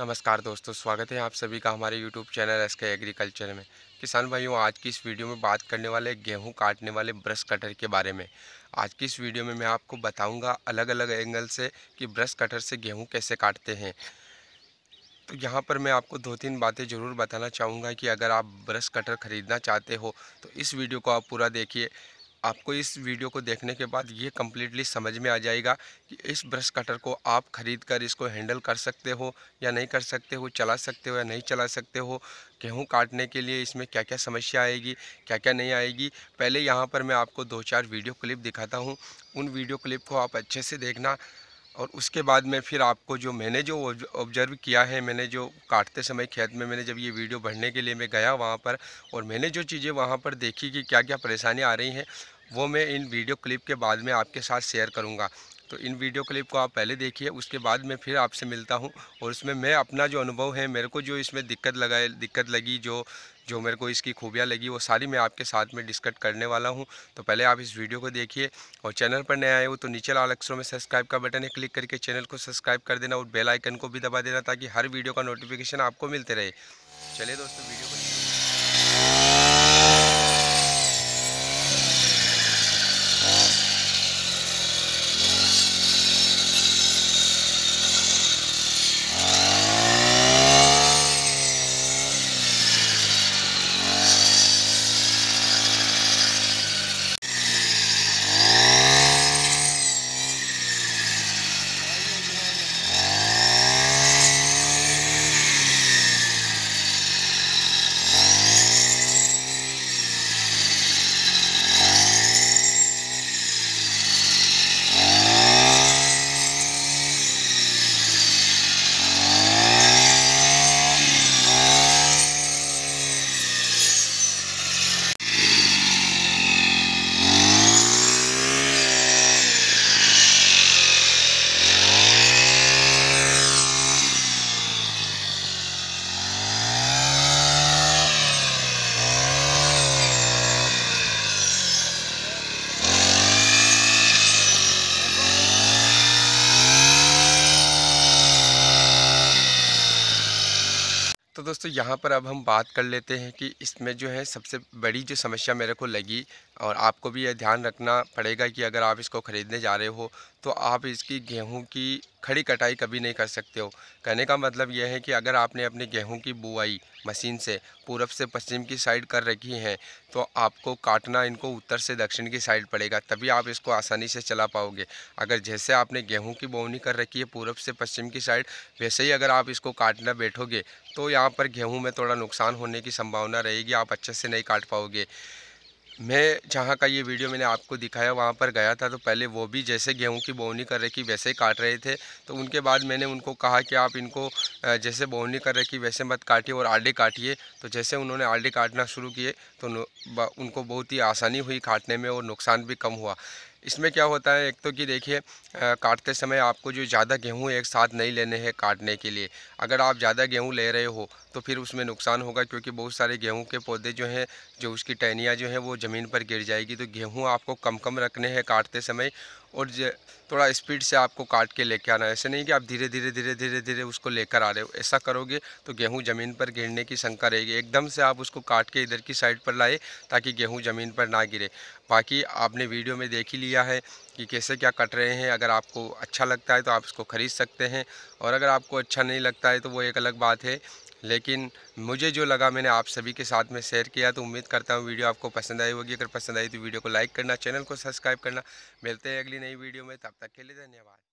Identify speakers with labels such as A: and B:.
A: नमस्कार दोस्तों स्वागत है आप सभी का हमारे YouTube channel S K agriculture में किसान भाइयों आज की इस वीडियो में बात करने वाले गेहूं काटने वाले ब्रश कटर के बारे में आज की इस वीडियो में मैं आपको बताऊंगा अलग अलग एंगल से कि ब्रश कटर से गेहूं कैसे काटते हैं तो यहाँ पर मैं आपको दो तीन बातें ज़रूर बताना चाहूँगा कि अगर आप ब्रश कटर ख़रीदना चाहते हो तो इस वीडियो को आप पूरा देखिए आपको इस वीडियो को देखने के बाद ये कम्प्लीटली समझ में आ जाएगा कि इस ब्रश कटर को आप ख़रीद कर इसको हैंडल कर सकते हो या नहीं कर सकते हो चला सकते हो या नहीं चला सकते हो गेहूँ काटने के लिए इसमें क्या क्या समस्या आएगी क्या क्या नहीं आएगी पहले यहाँ पर मैं आपको दो चार वीडियो क्लिप दिखाता हूँ उन वीडियो क्लिप को आप अच्छे से देखना और उसके बाद में फिर आपको जो मैंने जो ऑब्जर्व किया है मैंने जो काटते समय खेत में मैंने जब ये वीडियो भरने के लिए मैं गया वहाँ पर और मैंने जो चीज़ें वहाँ पर देखी कि क्या क्या परेशानियाँ आ रही हैं वो मैं इन वीडियो क्लिप के बाद में आपके साथ शेयर करूँगा तो इन वीडियो क्लिप को आप पहले देखिए उसके बाद मैं फिर आपसे मिलता हूँ और उसमें मैं अपना जो अनुभव है मेरे को जो इसमें दिक्कत लगाए दिक्कत लगी जो जो मेरे को इसकी खूबियाँ लगी वो सारी मैं आपके साथ में डिस्कट करने वाला हूँ तो पहले आप इस वीडियो को देखिए और चैनल पर नए आए हो तो नीचे लाल अक्षरों में सब्सक्राइब का बटन है क्लिक करके चैनल को सब्सक्राइब कर देना और बेल आइकन को भी दबा देना ताकि हर वीडियो का नोटिफिकेशन आपको मिलते रहे चलिए दोस्तों वीडियो को तो दोस्तों यहाँ पर अब हम बात कर लेते हैं कि इसमें जो है सबसे बड़ी जो समस्या मेरे को लगी और आपको भी यह ध्यान रखना पड़ेगा कि अगर आप इसको ख़रीदने जा रहे हो तो आप इसकी गेहूँ की खड़ी कटाई कभी नहीं कर सकते हो कहने का मतलब यह है कि अगर आपने अपने गेहूं की बुआई मशीन से पूरब से पश्चिम की साइड कर रखी है तो आपको काटना इनको उत्तर से दक्षिण की साइड पड़ेगा तभी आप इसको आसानी से चला पाओगे अगर जैसे आपने गेहूं की बोनी कर रखी है पूरब से पश्चिम की साइड वैसे ही अगर आप इसको काटना बैठोगे तो यहाँ पर गेहूँ में थोड़ा नुकसान होने की संभावना रहेगी आप अच्छे से नहीं काट पाओगे मैं जहाँ का ये वीडियो मैंने आपको दिखाया वहाँ पर गया था तो पहले वो भी जैसे गेहूं की बोवनी कर रही थी वैसे ही काट रहे थे तो उनके बाद मैंने उनको कहा कि आप इनको जैसे बोवनी कर रही थी वैसे मत काटिए और आडे काटिए तो जैसे उन्होंने आडे काटना शुरू किए तो उनको बहुत ही आसानी हुई काटने में और नुकसान भी कम हुआ इसमें क्या होता है एक तो कि देखिए काटते समय आपको जो ज़्यादा गेहूँ एक साथ नहीं लेने हैं काटने के लिए अगर आप ज़्यादा गेहूँ ले रहे हो तो फिर उसमें नुकसान होगा क्योंकि बहुत सारे गेहूँ के पौधे जो हैं जो उसकी टहनियाँ जो हैं वो ज़मीन पर गिर जाएगी तो गेहूँ आपको कम कम रखने हैं काटते समय और थोड़ा स्पीड से आपको काट के लेके आना है ऐसे नहीं कि आप धीरे धीरे धीरे धीरे धीरे उसको लेकर आ रहे हो ऐसा करोगे तो गेहूँ ज़मीन पर गिरने की शंका रहेगी एकदम से आप उसको काट के इधर की साइड पर लाए ताकि गेहूँ ज़मीन पर ना गिरे बाकी आपने वीडियो में देखी ली दिया है कि कैसे क्या कट रहे हैं अगर आपको अच्छा लगता है तो आप इसको ख़रीद सकते हैं और अगर आपको अच्छा नहीं लगता है तो वो एक अलग बात है लेकिन मुझे जो लगा मैंने आप सभी के साथ में शेयर किया तो उम्मीद करता हूँ वीडियो आपको पसंद आई होगी अगर पसंद आई तो वीडियो को लाइक करना चैनल को सब्सक्राइब करना मिलते हैं अगली नई वीडियो में तब तक के लिए धन्यवाद